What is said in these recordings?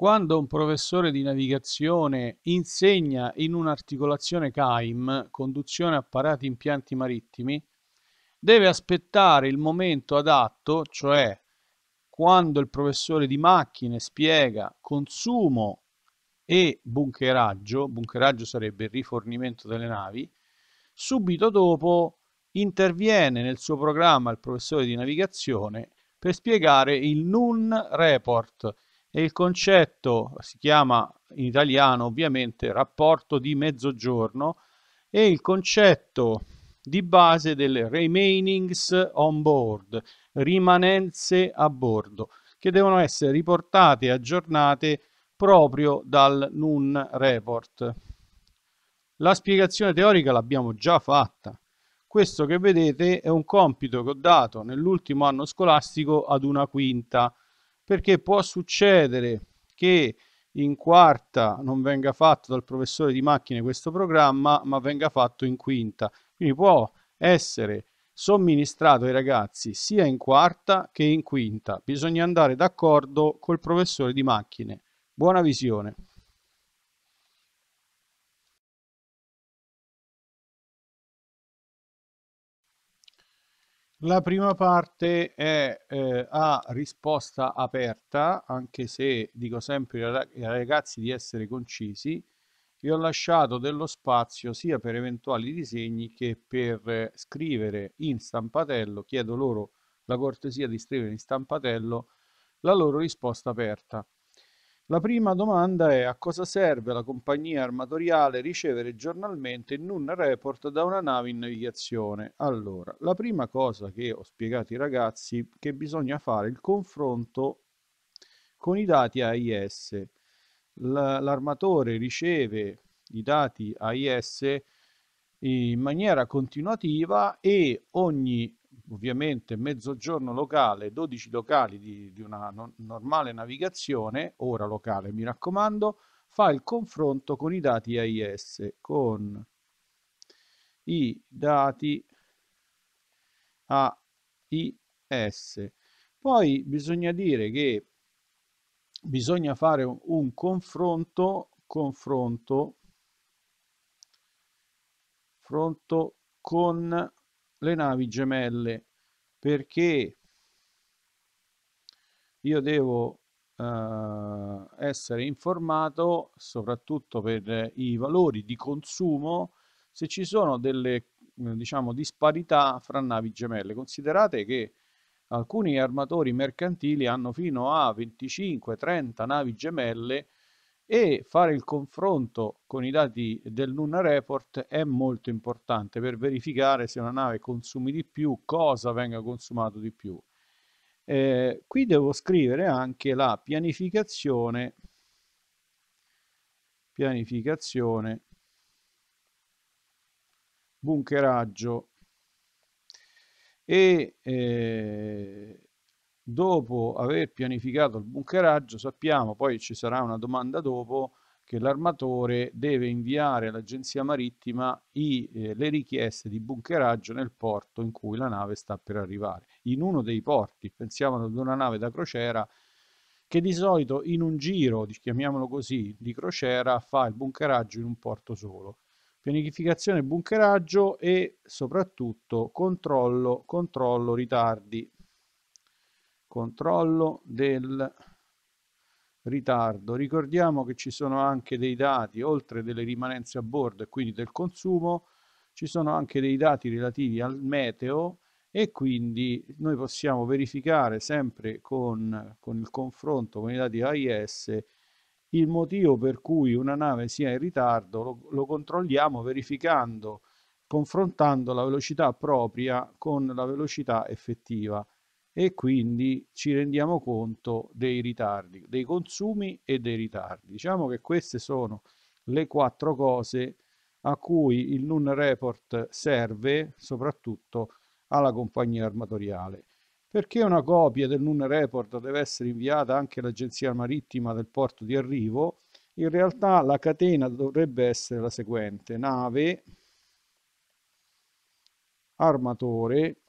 Quando un professore di navigazione insegna in un'articolazione CAIM, conduzione apparati impianti marittimi, deve aspettare il momento adatto, cioè quando il professore di macchine spiega consumo e bunkeraggio, bunkeraggio sarebbe il rifornimento delle navi, subito dopo interviene nel suo programma il professore di navigazione per spiegare il NUN report, e il concetto si chiama in italiano ovviamente rapporto di mezzogiorno e il concetto di base del remainings on board, rimanenze a bordo, che devono essere riportate e aggiornate proprio dal NUN report. La spiegazione teorica l'abbiamo già fatta. Questo che vedete è un compito che ho dato nell'ultimo anno scolastico ad una quinta perché può succedere che in quarta non venga fatto dal professore di macchine questo programma, ma venga fatto in quinta. Quindi può essere somministrato ai ragazzi sia in quarta che in quinta. Bisogna andare d'accordo col professore di macchine. Buona visione. La prima parte è eh, a risposta aperta, anche se dico sempre ai ragazzi di essere concisi, vi ho lasciato dello spazio sia per eventuali disegni che per scrivere in stampatello, chiedo loro la cortesia di scrivere in stampatello la loro risposta aperta. La prima domanda è a cosa serve la compagnia armatoriale ricevere giornalmente in un report da una nave in navigazione? Allora, la prima cosa che ho spiegato ai ragazzi è che bisogna fare il confronto con i dati AIS. L'armatore riceve i dati AIS in maniera continuativa e ogni ovviamente mezzogiorno locale, 12 locali di, di una no normale navigazione, ora locale mi raccomando, fa il confronto con i dati AIS, con i dati AIS. Poi bisogna dire che bisogna fare un, un confronto, confronto, confronto con le navi gemelle perché io devo eh, essere informato soprattutto per eh, i valori di consumo se ci sono delle eh, diciamo disparità fra navi gemelle considerate che alcuni armatori mercantili hanno fino a 25-30 navi gemelle e fare il confronto con i dati del Luna Report è molto importante per verificare se una nave consumi di più, cosa venga consumato di più. Eh, qui devo scrivere anche la pianificazione, pianificazione, bunkeraggio e eh, dopo aver pianificato il bunkeraggio sappiamo, poi ci sarà una domanda dopo, che l'armatore deve inviare all'agenzia marittima i, eh, le richieste di bunkeraggio nel porto in cui la nave sta per arrivare, in uno dei porti, pensiamo ad una nave da crociera che di solito in un giro, chiamiamolo così, di crociera fa il bunkeraggio in un porto solo. Pianificazione bunkeraggio e soprattutto controllo, controllo ritardi, controllo del ritardo. Ricordiamo che ci sono anche dei dati, oltre delle rimanenze a bordo e quindi del consumo, ci sono anche dei dati relativi al meteo e quindi noi possiamo verificare sempre con, con il confronto con i dati AIS il motivo per cui una nave sia in ritardo lo, lo controlliamo verificando, confrontando la velocità propria con la velocità effettiva e quindi ci rendiamo conto dei ritardi, dei consumi e dei ritardi. Diciamo che queste sono le quattro cose a cui il NUN report serve soprattutto alla compagnia armatoriale. Perché una copia del NUN report deve essere inviata anche all'agenzia marittima del porto di arrivo? In realtà la catena dovrebbe essere la seguente, nave, armatore,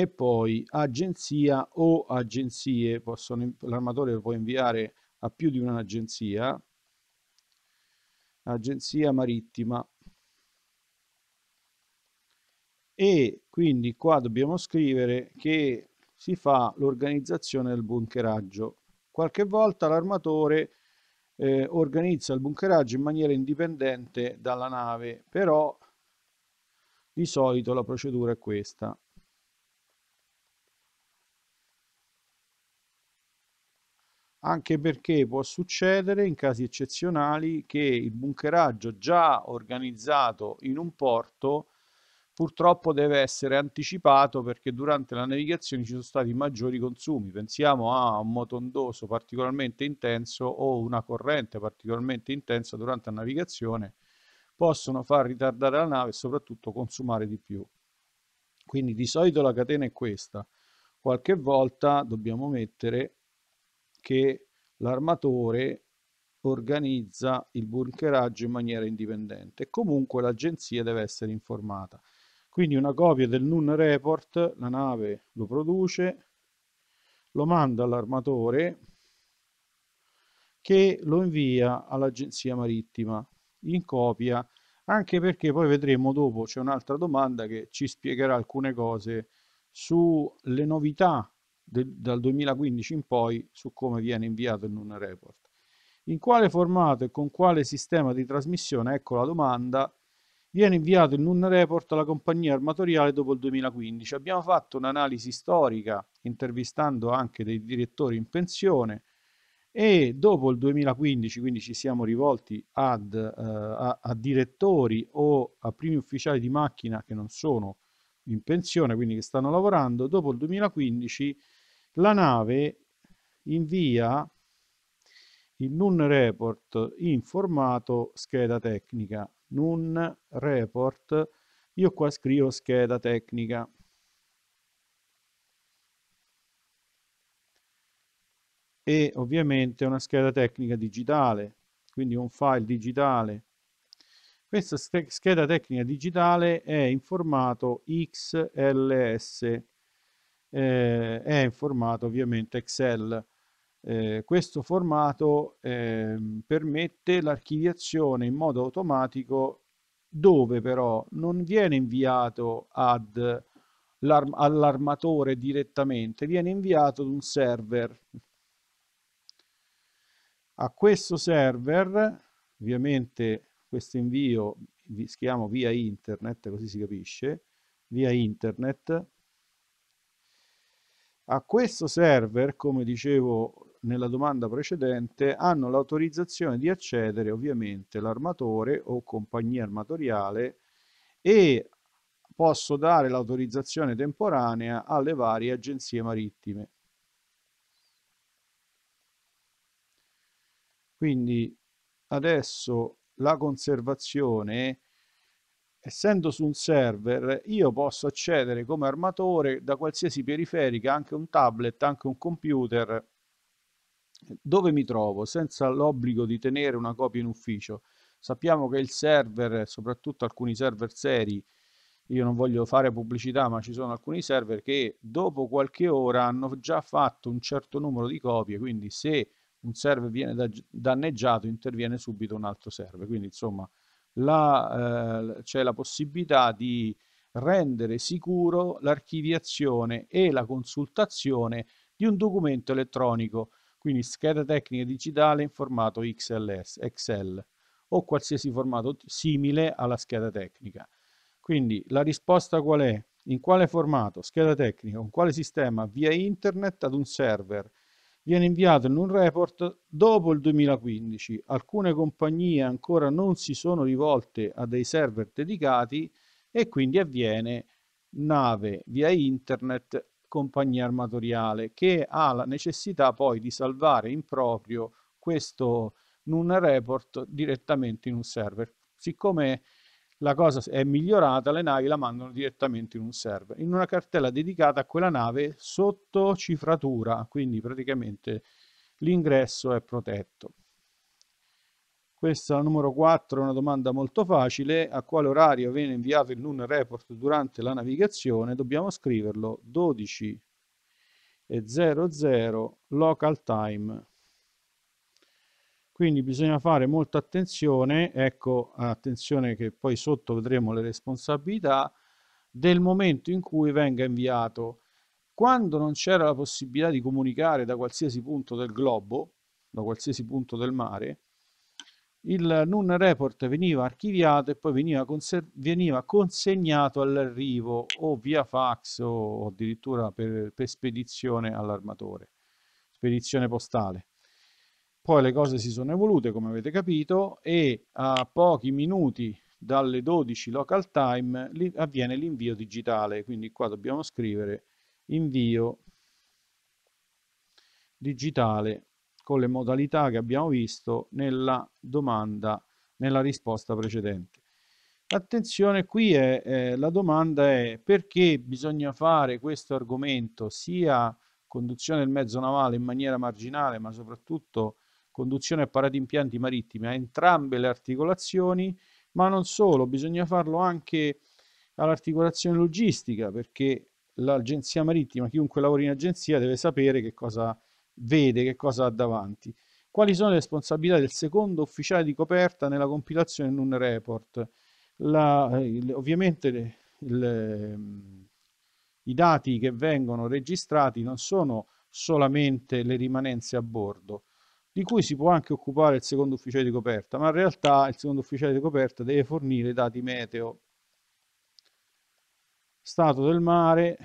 e poi agenzia o agenzie, possono l'armatore può inviare a più di un'agenzia, agenzia marittima. E quindi qua dobbiamo scrivere che si fa l'organizzazione del bunkeraggio. Qualche volta l'armatore eh, organizza il bunkeraggio in maniera indipendente dalla nave, però di solito la procedura è questa. anche perché può succedere in casi eccezionali che il bunkeraggio già organizzato in un porto purtroppo deve essere anticipato perché durante la navigazione ci sono stati maggiori consumi. Pensiamo a un motondoso particolarmente intenso o una corrente particolarmente intensa durante la navigazione possono far ritardare la nave e soprattutto consumare di più. Quindi di solito la catena è questa. Qualche volta dobbiamo mettere che l'armatore organizza il bunkeraggio in maniera indipendente. Comunque l'agenzia deve essere informata. Quindi una copia del NUN report, la nave lo produce, lo manda all'armatore che lo invia all'agenzia marittima in copia, anche perché poi vedremo dopo c'è un'altra domanda che ci spiegherà alcune cose sulle novità del, dal 2015 in poi su come viene inviato il non report. In quale formato e con quale sistema di trasmissione, ecco la domanda, viene inviato il NUN report alla compagnia armatoriale dopo il 2015. Abbiamo fatto un'analisi storica intervistando anche dei direttori in pensione e dopo il 2015, quindi ci siamo rivolti ad, eh, a, a, direttori o a primi ufficiali di macchina che non sono in pensione, quindi che stanno lavorando, dopo il 2015 la nave invia il NUN report in formato scheda tecnica. NUN report, io qua scrivo scheda tecnica. E ovviamente una scheda tecnica digitale, quindi un file digitale. Questa scheda tecnica digitale è in formato XLS, eh, è in formato ovviamente Excel. Eh, questo formato eh, permette l'archiviazione in modo automatico dove però non viene inviato all'armatore direttamente, viene inviato ad un server. A questo server, ovviamente questo invio vi schiamo via internet, così si capisce, via internet, a questo server, come dicevo nella domanda precedente, hanno l'autorizzazione di accedere ovviamente l'armatore o compagnia armatoriale e posso dare l'autorizzazione temporanea alle varie agenzie marittime. Quindi adesso la conservazione essendo su un server io posso accedere come armatore da qualsiasi periferica, anche un tablet, anche un computer, dove mi trovo, senza l'obbligo di tenere una copia in ufficio. Sappiamo che il server, soprattutto alcuni server seri, io non voglio fare pubblicità, ma ci sono alcuni server che dopo qualche ora hanno già fatto un certo numero di copie, quindi se un server viene danneggiato interviene subito un altro server, quindi insomma eh, c'è la possibilità di rendere sicuro l'archiviazione e la consultazione di un documento elettronico, quindi scheda tecnica digitale in formato XLS, Excel o qualsiasi formato simile alla scheda tecnica. Quindi la risposta qual è? In quale formato, scheda tecnica, con quale sistema via internet ad un server viene inviato in un report dopo il 2015. Alcune compagnie ancora non si sono rivolte a dei server dedicati e quindi avviene nave via internet compagnia armatoriale che ha la necessità poi di salvare in proprio questo NUN report direttamente in un server. Siccome la cosa è migliorata, le navi la mandano direttamente in un server, in una cartella dedicata a quella nave sotto cifratura, quindi praticamente l'ingresso è protetto. Questa la numero 4 è una domanda molto facile, a quale orario viene inviato il NUN report durante la navigazione? Dobbiamo scriverlo 12.00 local time quindi bisogna fare molta attenzione, ecco attenzione che poi sotto vedremo le responsabilità del momento in cui venga inviato. Quando non c'era la possibilità di comunicare da qualsiasi punto del globo, da qualsiasi punto del mare, il NUN report veniva archiviato e poi veniva, veniva consegnato all'arrivo o via fax o addirittura per, per spedizione all'armatore, spedizione postale. Poi le cose si sono evolute, come avete capito, e a pochi minuti dalle 12 local time avviene l'invio digitale, quindi qua dobbiamo scrivere invio digitale con le modalità che abbiamo visto nella domanda, nella risposta precedente. Attenzione, qui è, eh, la domanda è perché bisogna fare questo argomento sia conduzione del mezzo navale in maniera marginale, ma soprattutto conduzione apparati impianti marittimi a entrambe le articolazioni, ma non solo, bisogna farlo anche all'articolazione logistica, perché l'agenzia marittima, chiunque lavora in agenzia deve sapere che cosa vede, che cosa ha davanti. Quali sono le responsabilità del secondo ufficiale di coperta nella compilazione in un report? La, ovviamente le, le, i dati che vengono registrati non sono solamente le rimanenze a bordo, di cui si può anche occupare il secondo ufficiale di coperta, ma in realtà il secondo ufficiale di coperta deve fornire dati meteo, stato del mare,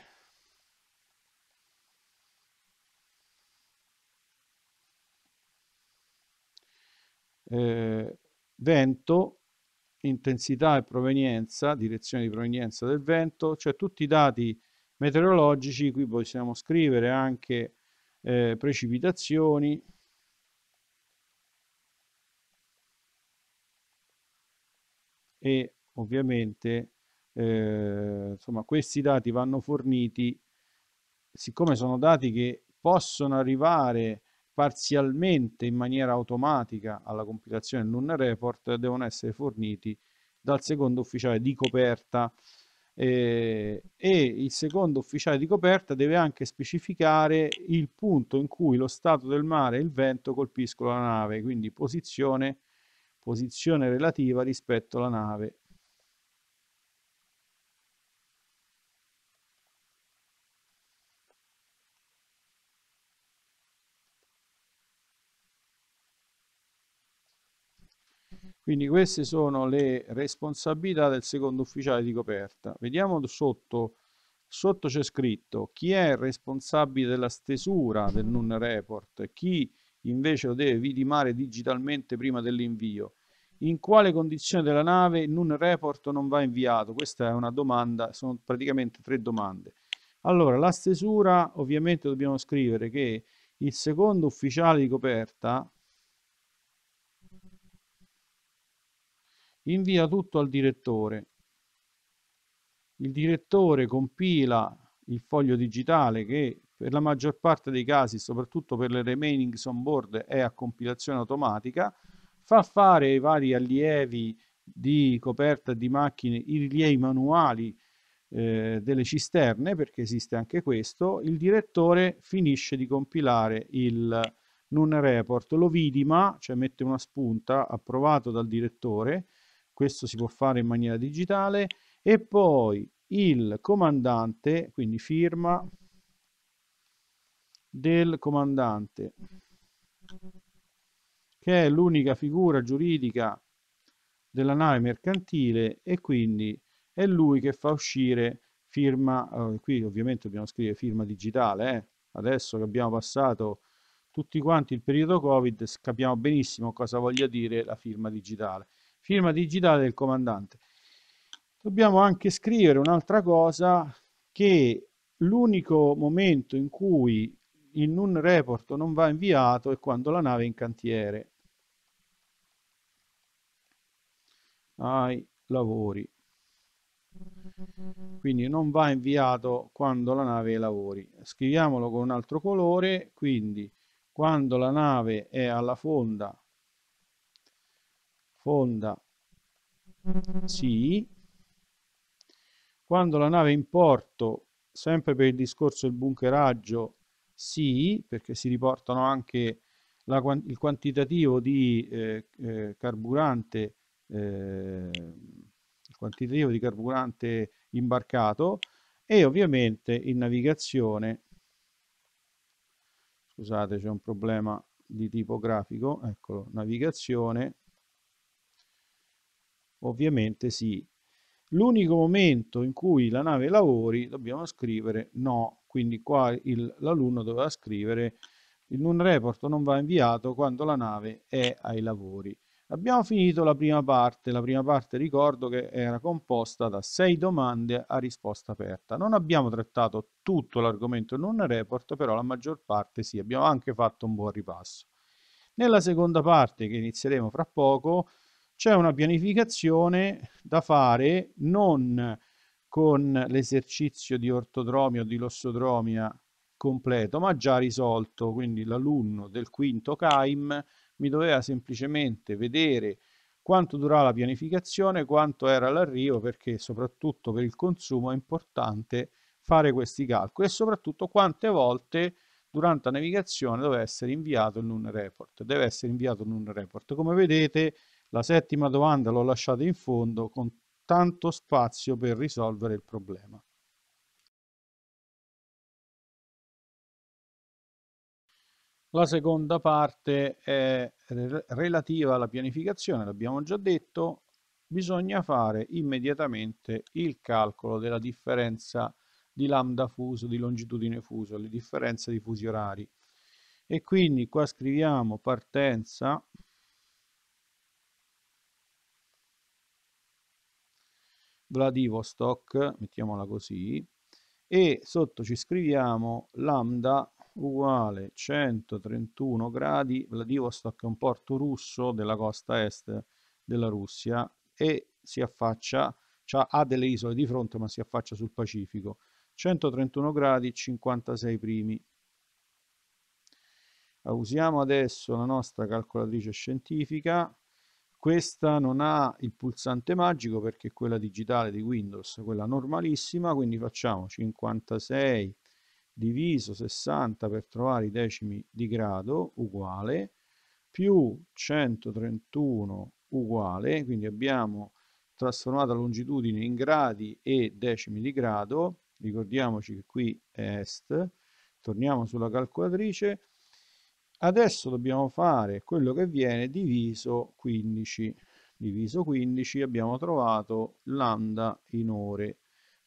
eh, vento, intensità e provenienza, direzione di provenienza del vento, cioè tutti i dati meteorologici, qui possiamo scrivere anche eh, precipitazioni, e ovviamente eh, insomma, questi dati vanno forniti, siccome sono dati che possono arrivare parzialmente in maniera automatica alla compilazione dell'UN report, devono essere forniti dal secondo ufficiale di coperta eh, e il secondo ufficiale di coperta deve anche specificare il punto in cui lo stato del mare e il vento colpiscono la nave, quindi posizione, posizione relativa rispetto alla nave Quindi queste sono le responsabilità del secondo ufficiale di coperta. Vediamo sotto, sotto c'è scritto chi è responsabile della stesura del NUN report, chi invece lo deve vidimare digitalmente prima dell'invio. In quale condizione della nave in un report non va inviato? Questa è una domanda, sono praticamente tre domande. Allora, la stesura ovviamente dobbiamo scrivere che il secondo ufficiale di coperta invia tutto al direttore. Il direttore compila il foglio digitale che per la maggior parte dei casi, soprattutto per le remaining on board, è a compilazione automatica. Fa fare ai vari allievi di coperta di macchine i rilievi manuali eh, delle cisterne, perché esiste anche questo. Il direttore finisce di compilare il NUN report, lo vidima, cioè mette una spunta approvato dal direttore, questo si può fare in maniera digitale, e poi il comandante, quindi firma, del comandante, che è l'unica figura giuridica della nave mercantile e quindi è lui che fa uscire firma, eh, qui ovviamente dobbiamo scrivere firma digitale, eh? adesso che abbiamo passato tutti quanti il periodo Covid capiamo benissimo cosa voglia dire la firma digitale, firma digitale del comandante. Dobbiamo anche scrivere un'altra cosa che l'unico momento in cui in un report non va inviato e quando la nave è in cantiere ai lavori quindi non va inviato quando la nave è ai lavori scriviamolo con un altro colore quindi quando la nave è alla fonda fonda sì quando la nave è in porto sempre per il discorso del bunkeraggio sì, perché si riportano anche la, il quantitativo di eh, eh carburante eh, il quantitativo di carburante imbarcato e ovviamente in navigazione scusate c'è un problema di tipo grafico eccolo navigazione ovviamente sì l'unico momento in cui la nave lavori dobbiamo scrivere no quindi qua l'alunno doveva scrivere in un report non va inviato quando la nave è ai lavori. Abbiamo finito la prima parte, la prima parte ricordo che era composta da sei domande a risposta aperta. Non abbiamo trattato tutto l'argomento in un report, però la maggior parte sì, abbiamo anche fatto un buon ripasso. Nella seconda parte, che inizieremo fra poco, c'è una pianificazione da fare non con l'esercizio di ortodromia o di lossodromia completo, ma già risolto, quindi l'alunno del quinto CAIM mi doveva semplicemente vedere quanto durava la pianificazione, quanto era l'arrivo, perché soprattutto per il consumo è importante fare questi calcoli e soprattutto quante volte durante la navigazione deve essere inviato il NUN report. Deve essere inviato il NUN report. Come vedete la settima domanda l'ho lasciata in fondo con tanto spazio per risolvere il problema. La seconda parte è relativa alla pianificazione, l'abbiamo già detto, bisogna fare immediatamente il calcolo della differenza di lambda fuso, di longitudine fuso, le differenze di fusi orari. E quindi qua scriviamo partenza Vladivostok, mettiamola così, e sotto ci scriviamo lambda uguale 131 gradi, Vladivostok è un porto russo della costa est della Russia e si affaccia, cioè ha delle isole di fronte ma si affaccia sul Pacifico, 131 gradi 56 primi. Ah, usiamo adesso la nostra calcolatrice scientifica questa non ha il pulsante magico perché è quella digitale di Windows, quella normalissima, quindi facciamo 56 diviso 60 per trovare i decimi di grado uguale più 131 uguale, quindi abbiamo trasformato la longitudine in gradi e decimi di grado, ricordiamoci che qui è est, torniamo sulla calcolatrice, Adesso dobbiamo fare quello che viene diviso 15. Diviso 15 abbiamo trovato lambda in ore.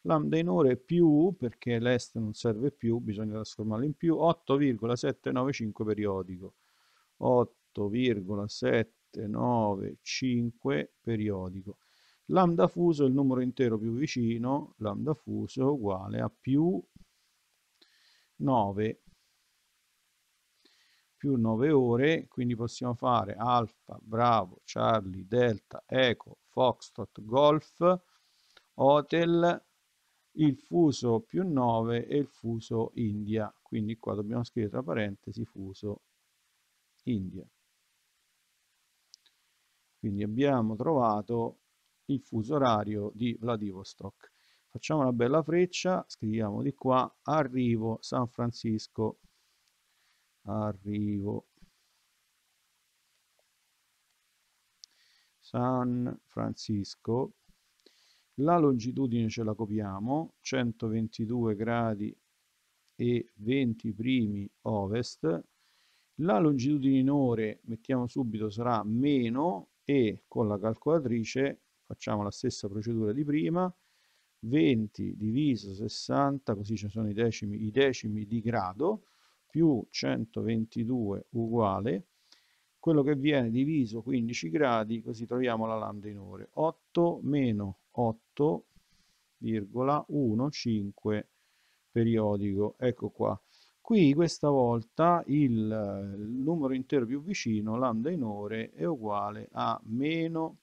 Lambda in ore più, perché l'est non serve più, bisogna trasformarlo in più, 8,795 periodico. 8,795 periodico. Lambda fuso è il numero intero più vicino, lambda fuso è uguale a più 9 più 9 ore, quindi possiamo fare Alfa, Bravo, Charlie, Delta, Eco, Foxtrot, Golf, Hotel, il fuso più 9 e il fuso India, quindi qua dobbiamo scrivere tra parentesi fuso India. Quindi abbiamo trovato il fuso orario di Vladivostok. Facciamo una bella freccia, scriviamo di qua, arrivo San Francisco arrivo San Francisco la longitudine ce la copiamo 122 gradi e 20 primi ovest la longitudine in ore mettiamo subito sarà meno e con la calcolatrice facciamo la stessa procedura di prima 20 diviso 60 così ci sono i decimi, i decimi di grado più 122 uguale quello che viene diviso 15 gradi così troviamo la lambda in ore 8 meno 8,15 periodico ecco qua qui questa volta il numero intero più vicino lambda in ore è uguale a meno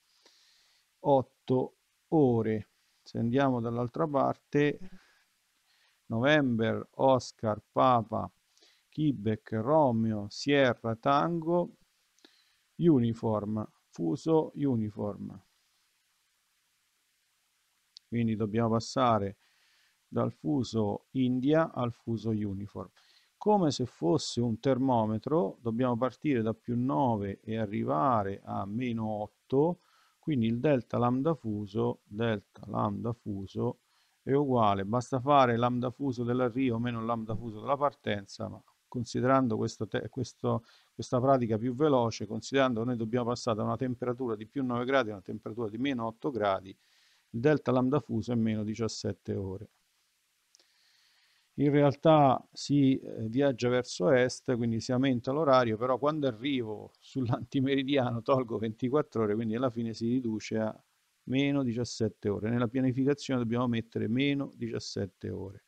8 ore se andiamo dall'altra parte november oscar papa Quebec, Romeo, Sierra, Tango, Uniform, fuso Uniform. Quindi dobbiamo passare dal fuso India al fuso Uniform. Come se fosse un termometro, dobbiamo partire da più 9 e arrivare a meno 8, quindi il delta lambda fuso, delta lambda fuso, è uguale, basta fare lambda fuso dell'arrivo meno lambda fuso della partenza, ma considerando questo, questo, questa pratica più veloce, considerando che noi dobbiamo passare da una temperatura di più 9 gradi a una temperatura di meno 8 gradi, il delta lambda fuso è meno 17 ore. In realtà si eh, viaggia verso est, quindi si aumenta l'orario, però quando arrivo sull'antimeridiano tolgo 24 ore, quindi alla fine si riduce a meno 17 ore. Nella pianificazione dobbiamo mettere meno 17 ore.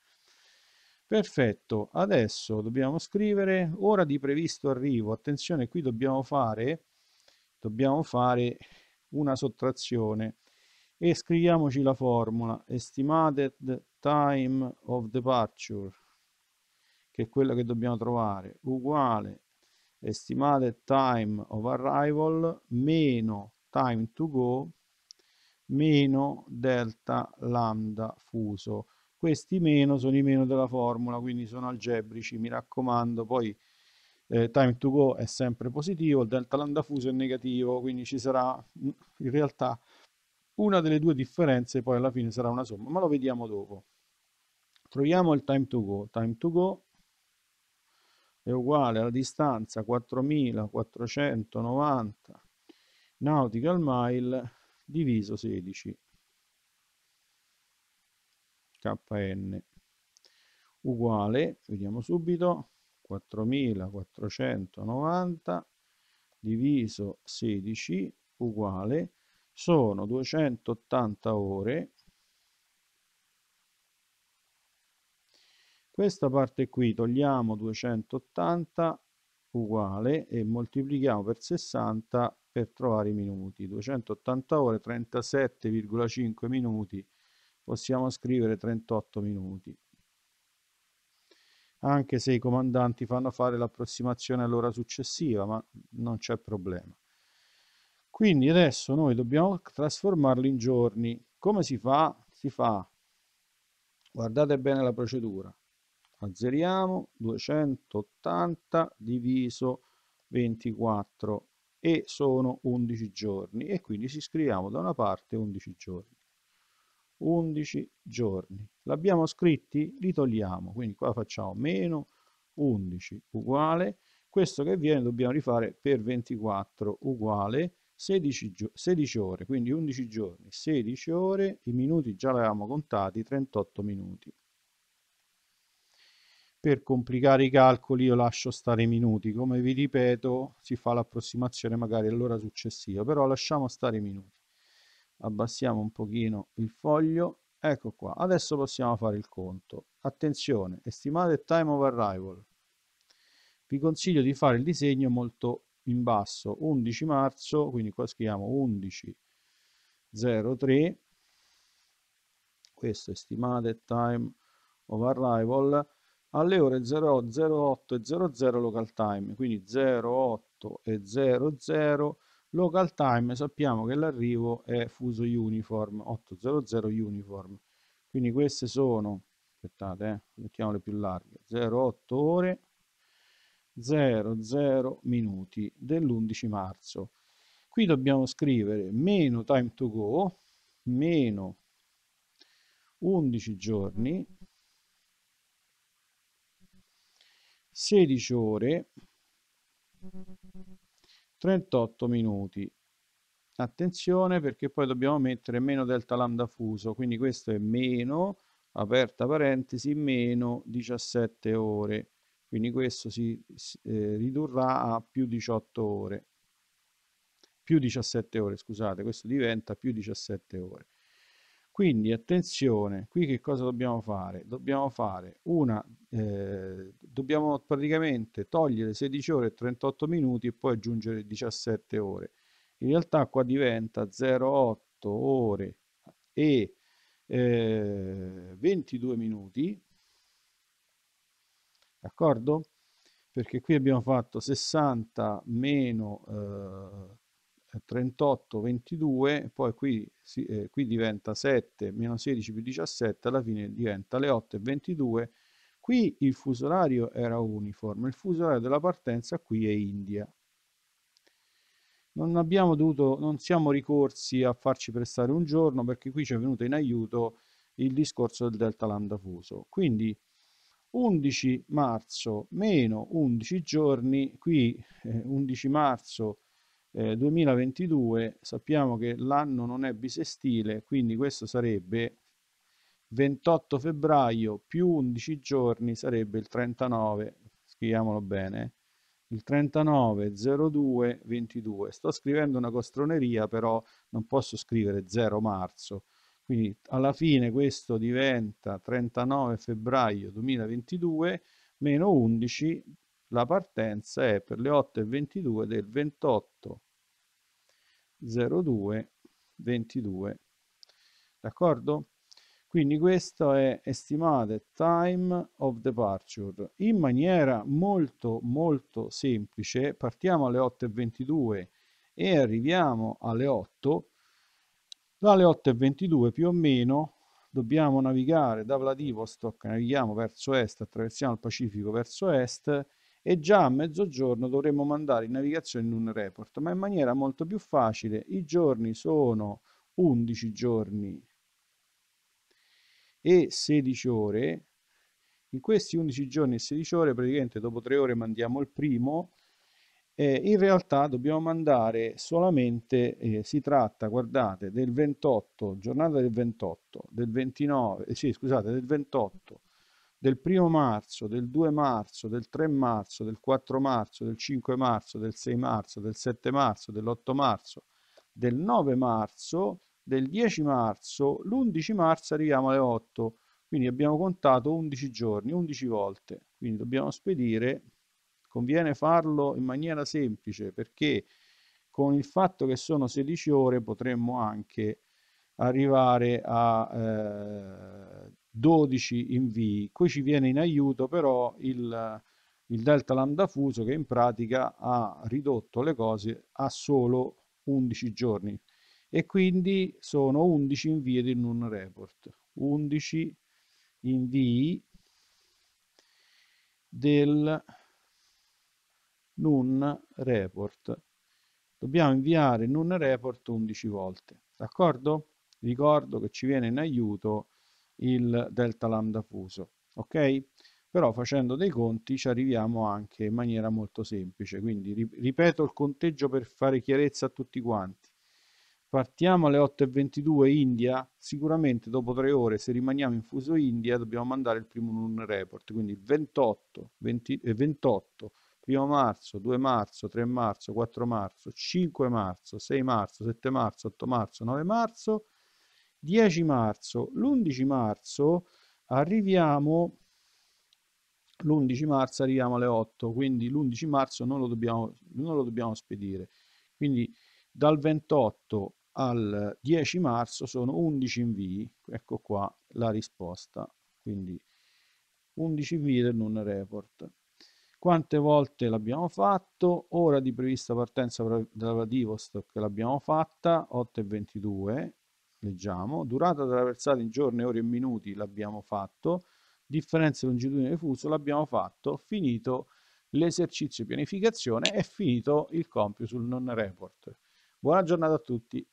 Perfetto, adesso dobbiamo scrivere ora di previsto arrivo. Attenzione, qui dobbiamo fare, dobbiamo fare una sottrazione e scriviamoci la formula estimated time of departure che è quella che dobbiamo trovare uguale estimated time of arrival meno time to go meno delta lambda fuso questi meno sono i meno della formula, quindi sono algebrici, mi raccomando, poi eh, time to go è sempre positivo, il delta lambda fuso è negativo, quindi ci sarà mm, in realtà una delle due differenze poi alla fine sarà una somma, ma lo vediamo dopo. Troviamo il time to go, time to go è uguale alla distanza 4490 nautical mile diviso 16 kn uguale, vediamo subito, 4490 diviso 16 uguale, sono 280 ore, questa parte qui togliamo 280 uguale e moltiplichiamo per 60 per trovare i minuti, 280 ore, 37,5 minuti, possiamo scrivere 38 minuti anche se i comandanti fanno fare l'approssimazione all'ora successiva ma non c'è problema quindi adesso noi dobbiamo trasformarli in giorni come si fa? si fa guardate bene la procedura azzeriamo 280 diviso 24 e sono 11 giorni e quindi ci scriviamo da una parte 11 giorni 11 giorni. L'abbiamo scritti, li togliamo, quindi qua facciamo meno 11 uguale, questo che viene dobbiamo rifare per 24 uguale 16, 16 ore, quindi 11 giorni, 16 ore, i minuti già li avevamo contati, 38 minuti. Per complicare i calcoli io lascio stare i minuti, come vi ripeto si fa l'approssimazione magari all'ora successiva, però lasciamo stare i minuti abbassiamo un pochino il foglio ecco qua adesso possiamo fare il conto attenzione estimate time of arrival vi consiglio di fare il disegno molto in basso 11 marzo quindi qua scriviamo 1103 questo è estimated time of arrival alle ore 0, 08 e 00 local time quindi 08 e 00 local time sappiamo che l'arrivo è fuso uniform 800 uniform quindi queste sono aspettate eh, mettiamole più larghe 08 ore 00 minuti dell'11 marzo qui dobbiamo scrivere meno time to go meno 11 giorni 16 ore 38 minuti attenzione perché poi dobbiamo mettere meno delta lambda fuso quindi questo è meno aperta parentesi meno 17 ore quindi questo si eh, ridurrà a più 18 ore più 17 ore scusate questo diventa più 17 ore quindi attenzione qui che cosa dobbiamo fare dobbiamo fare una Ehm, dobbiamo praticamente togliere 16 ore e 38 minuti e poi aggiungere 17 ore in realtà qua diventa 0,8 ore e eh, 22 minuti d'accordo? perché qui abbiamo fatto 60 meno eh, 38 22 poi qui, si, eh, qui diventa 7 meno 16 più 17 alla fine diventa le 8 e 22 Qui il fuso orario era uniforme, il fuso orario della partenza qui è India. Non, dovuto, non siamo ricorsi a farci prestare un giorno perché qui ci è venuto in aiuto il discorso del delta lambda fuso. Quindi 11 marzo meno 11 giorni, qui eh, 11 marzo eh, 2022, sappiamo che l'anno non è bisestile, quindi questo sarebbe 28 febbraio più 11 giorni sarebbe il 39, scriviamolo bene, il 390222. Sto scrivendo una costroneria, però non posso scrivere 0 marzo. Quindi alla fine questo diventa 39 febbraio 2022 meno 11, la partenza è per le 8.22 del 28.02.22. D'accordo? quindi questo è estimate time of departure in maniera molto molto semplice partiamo alle 8.22 e arriviamo alle 8 dalle 8.22 più o meno dobbiamo navigare da Vladivostok navighiamo verso est attraversiamo il Pacifico verso est e già a mezzogiorno dovremo mandare in navigazione in un report ma in maniera molto più facile i giorni sono 11 giorni e 16 ore, in questi 11 giorni e 16 ore, praticamente dopo 3 ore mandiamo il primo, eh, in realtà dobbiamo mandare solamente, eh, si tratta, guardate, del 28, giornata del 28, del 29, eh, sì, scusate, del 28, del 1 marzo, del 2 marzo, del 3 marzo, del 4 marzo, del 5 marzo, del 6 marzo, del 7 marzo, dell'8 marzo, del 9 marzo del 10 marzo, l'11 marzo arriviamo alle 8, quindi abbiamo contato 11 giorni, 11 volte, quindi dobbiamo spedire, conviene farlo in maniera semplice perché con il fatto che sono 16 ore potremmo anche arrivare a eh, 12 invii. Qui ci viene in aiuto però il, il delta lambda fuso che in pratica ha ridotto le cose a solo 11 giorni, e quindi sono 11 invii in un report, 11 invii del NUN report. Dobbiamo inviare NUN report 11 volte, d'accordo? Ricordo che ci viene in aiuto il delta lambda fuso, ok? Però facendo dei conti ci arriviamo anche in maniera molto semplice, quindi ripeto il conteggio per fare chiarezza a tutti quanti partiamo alle 8.22 India, sicuramente dopo tre ore se rimaniamo in fuso India dobbiamo mandare il primo NUN report, quindi 28, 20, eh, 28 1 marzo, 2 marzo, 3 marzo, 4 marzo, 5 marzo, 6 marzo, 7 marzo, 8 marzo, 9 marzo, 10 marzo, l'11 marzo arriviamo l'11 marzo arriviamo alle 8, quindi l'11 marzo non lo dobbiamo, non lo dobbiamo spedire. Quindi dal 28 al 10 marzo sono 11 invii, ecco qua la risposta, quindi 11 invii del non report. Quante volte l'abbiamo fatto? Ora di prevista partenza dalla Divostock l'abbiamo fatta, 8,22, leggiamo. Durata della versata in giorni, ore e minuti l'abbiamo fatto. Differenze longitudine fuso l'abbiamo fatto. Finito l'esercizio pianificazione e finito il compito sul non report. Buona giornata a tutti.